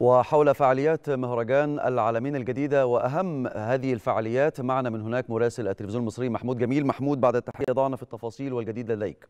وحول فعاليات مهرجان العالمين الجديدة وأهم هذه الفعاليات معنا من هناك مراسل التلفزيون المصري محمود جميل محمود بعد التحية ضعنا في التفاصيل والجديد لديك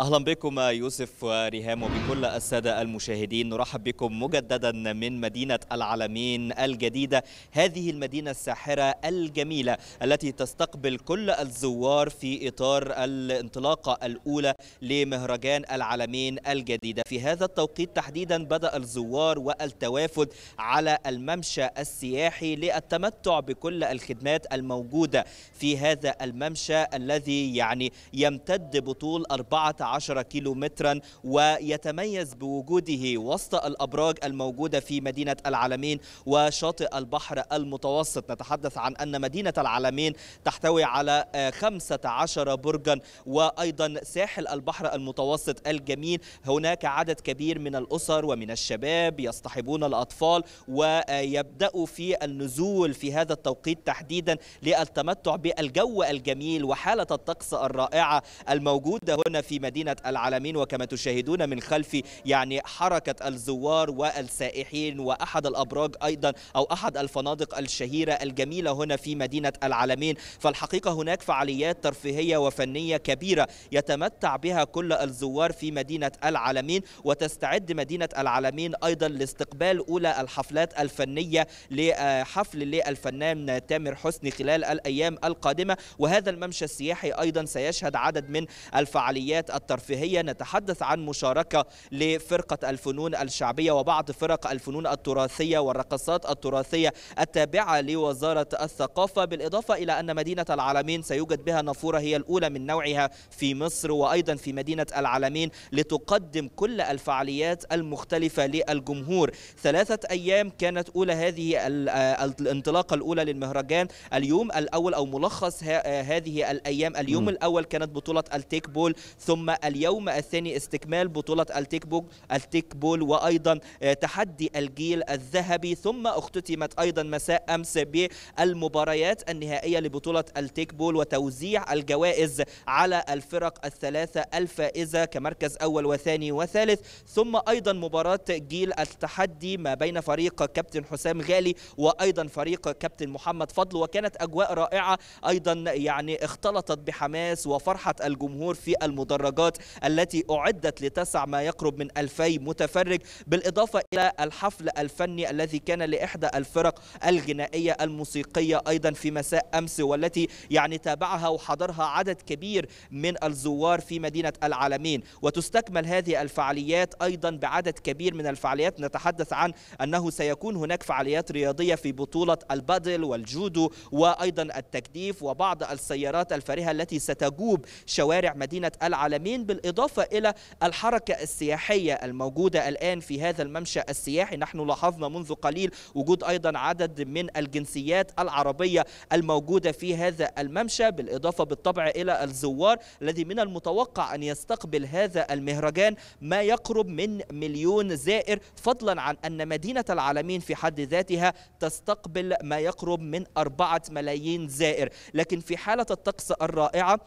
اهلا بكم يوسف وريهام وبكل الساده المشاهدين نرحب بكم مجددا من مدينه العالمين الجديده هذه المدينه الساحره الجميله التي تستقبل كل الزوار في اطار الانطلاقه الاولى لمهرجان العالمين الجديده في هذا التوقيت تحديدا بدا الزوار والتوافد على الممشى السياحي للتمتع بكل الخدمات الموجوده في هذا الممشى الذي يعني يمتد بطول 14 عشر كيلو مترا ويتميز بوجوده وسط الأبراج الموجودة في مدينة العالمين وشاطئ البحر المتوسط نتحدث عن أن مدينة العالمين تحتوي على 15 برجا وأيضا ساحل البحر المتوسط الجميل هناك عدد كبير من الأسر ومن الشباب يصطحبون الأطفال ويبدأوا في النزول في هذا التوقيت تحديدا للتمتع بالجو الجميل وحالة الطقس الرائعة الموجودة هنا في مدينة مدينة العالمين وكما تشاهدون من خلفي يعني حركة الزوار والسائحين وأحد الأبراج أيضا أو أحد الفنادق الشهيرة الجميلة هنا في مدينة العالمين فالحقيقة هناك فعاليات ترفيهية وفنية كبيرة يتمتع بها كل الزوار في مدينة العالمين وتستعد مدينة العالمين أيضا لاستقبال أولى الحفلات الفنية لحفل آه، للفنان تامر حسني خلال الأيام القادمة وهذا الممشى السياحي أيضا سيشهد عدد من الفعاليات الترفيهية نتحدث عن مشاركة لفرقة الفنون الشعبية وبعض فرق الفنون التراثية والرقصات التراثية التابعة لوزارة الثقافة بالإضافة إلى أن مدينة العالمين سيوجد بها نافورة هي الأولى من نوعها في مصر وأيضا في مدينة العالمين لتقدم كل الفعاليات المختلفة للجمهور ثلاثة أيام كانت أولى هذه آه، الانطلاقة الأولى للمهرجان اليوم الأول أو ملخص آه، هذه الأيام اليوم الأول كانت بطولة التيك بول ثم اليوم الثاني استكمال بطولة التيكبول التيكبول وأيضا آه، تحدي الجيل الذهبي ثم اختتمت أيضا مساء أمس بالمباريات النهائية لبطولة التيكبول وتوزيع الجوائز على الفرق الثلاثة الفائزة كمركز أول وثاني وثالث ثم أيضا مباراة جيل التحدي ما بين فريق كابتن حسام غالي وأيضا فريق كابتن محمد فضل وكانت أجواء رائعة أيضا يعني اختلطت بحماس وفرحة الجمهور في المدرجات الرياضيات التي أعدت لتسع ما يقرب من 2000 متفرج بالإضافة إلى الحفل الفني الذي كان لإحدى الفرق الغنائية الموسيقية أيضا في مساء أمس والتي يعني تابعها وحضرها عدد كبير من الزوار في مدينة العالمين وتستكمل هذه الفعاليات أيضا بعدد كبير من الفعاليات نتحدث عن أنه سيكون هناك فعاليات رياضية في بطولة البادل والجودو وأيضا التكديف وبعض السيارات الفارهة التي ستجوب شوارع مدينة العالمين العامين بالإضافة إلى الحركة السياحية الموجودة الآن في هذا الممشى السياحي نحن لاحظنا منذ قليل وجود أيضا عدد من الجنسيات العربية الموجودة في هذا الممشى بالإضافة بالطبع إلى الزوار الذي من المتوقع أن يستقبل هذا المهرجان ما يقرب من مليون زائر فضلا عن أن مدينة العالمين في حد ذاتها تستقبل ما يقرب من أربعة ملايين زائر لكن في حالة الطقس الرائعة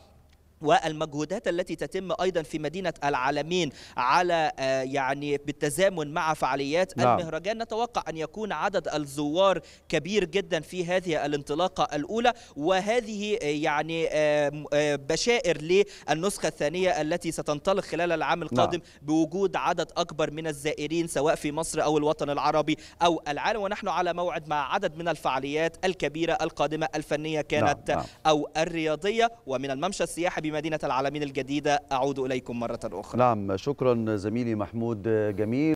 والمجهودات التي تتم ايضا في مدينه العالمين على آه، يعني بالتزامن مع فعاليات نعم. المهرجان نتوقع ان يكون عدد الزوار كبير جدا في هذه الانطلاقه الاولى وهذه آه، يعني آه، بشائر للنسخه الثانيه التي ستنطلق خلال العام نعم. القادم نعم. بوجود عدد اكبر من الزائرين سواء في مصر او الوطن العربي او العالم ونحن على موعد مع عدد من الفعاليات الكبيره القادمه الفنيه نعم، كانت نعم. نعم. او الرياضيه ومن الممشى السياحي بمدينة العالمين الجديدة أعود إليكم مرة أخرى نعم شكرا زميلي محمود جميل